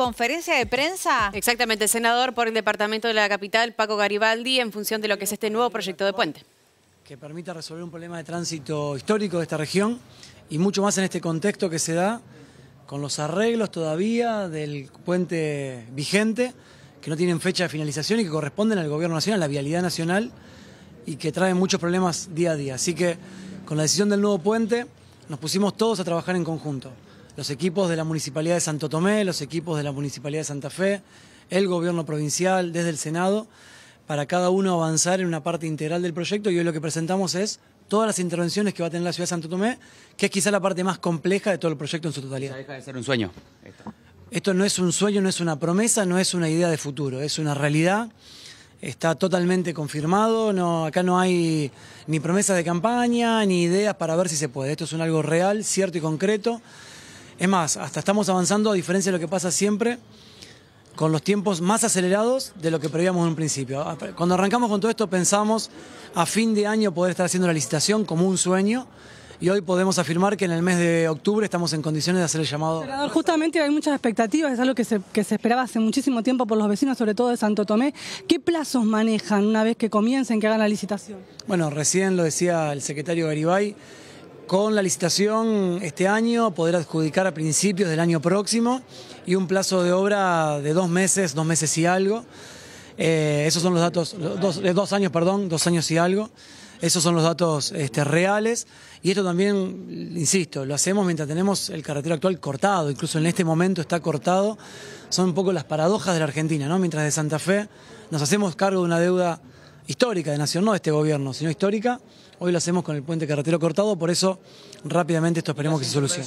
conferencia de prensa. Exactamente, senador por el departamento de la capital, Paco Garibaldi, en función de lo que es este nuevo proyecto de puente. Que permita resolver un problema de tránsito histórico de esta región y mucho más en este contexto que se da con los arreglos todavía del puente vigente, que no tienen fecha de finalización y que corresponden al gobierno nacional, a la vialidad nacional, y que traen muchos problemas día a día. Así que con la decisión del nuevo puente nos pusimos todos a trabajar en conjunto los equipos de la Municipalidad de Santo Tomé, los equipos de la Municipalidad de Santa Fe, el gobierno provincial, desde el Senado, para cada uno avanzar en una parte integral del proyecto y hoy lo que presentamos es todas las intervenciones que va a tener la ciudad de Santo Tomé, que es quizá la parte más compleja de todo el proyecto en su totalidad. deja de ser un sueño. Esto. no es un sueño, no es una promesa, no es una idea de futuro, es una realidad está totalmente confirmado, no, acá no hay ni promesas de campaña, ni ideas para ver si se puede. Esto es algo real, cierto y concreto. Es más, hasta estamos avanzando, a diferencia de lo que pasa siempre, con los tiempos más acelerados de lo que prevíamos en un principio. Cuando arrancamos con todo esto pensamos a fin de año poder estar haciendo la licitación como un sueño. Y hoy podemos afirmar que en el mes de octubre estamos en condiciones de hacer el llamado. Justamente hay muchas expectativas, es algo que se, que se esperaba hace muchísimo tiempo por los vecinos, sobre todo de Santo Tomé. ¿Qué plazos manejan una vez que comiencen, que hagan la licitación? Bueno, recién lo decía el secretario Garibay, con la licitación este año, poder adjudicar a principios del año próximo y un plazo de obra de dos meses, dos meses y algo. Eh, esos son los datos, de eh, dos años, perdón, dos años y algo. Esos son los datos este, reales. Y esto también, insisto, lo hacemos mientras tenemos el carretero actual cortado. Incluso en este momento está cortado. Son un poco las paradojas de la Argentina, ¿no? Mientras de Santa Fe nos hacemos cargo de una deuda histórica de Nación, no de este gobierno, sino histórica. Hoy lo hacemos con el puente carretero cortado, por eso rápidamente esto esperemos que se solucione.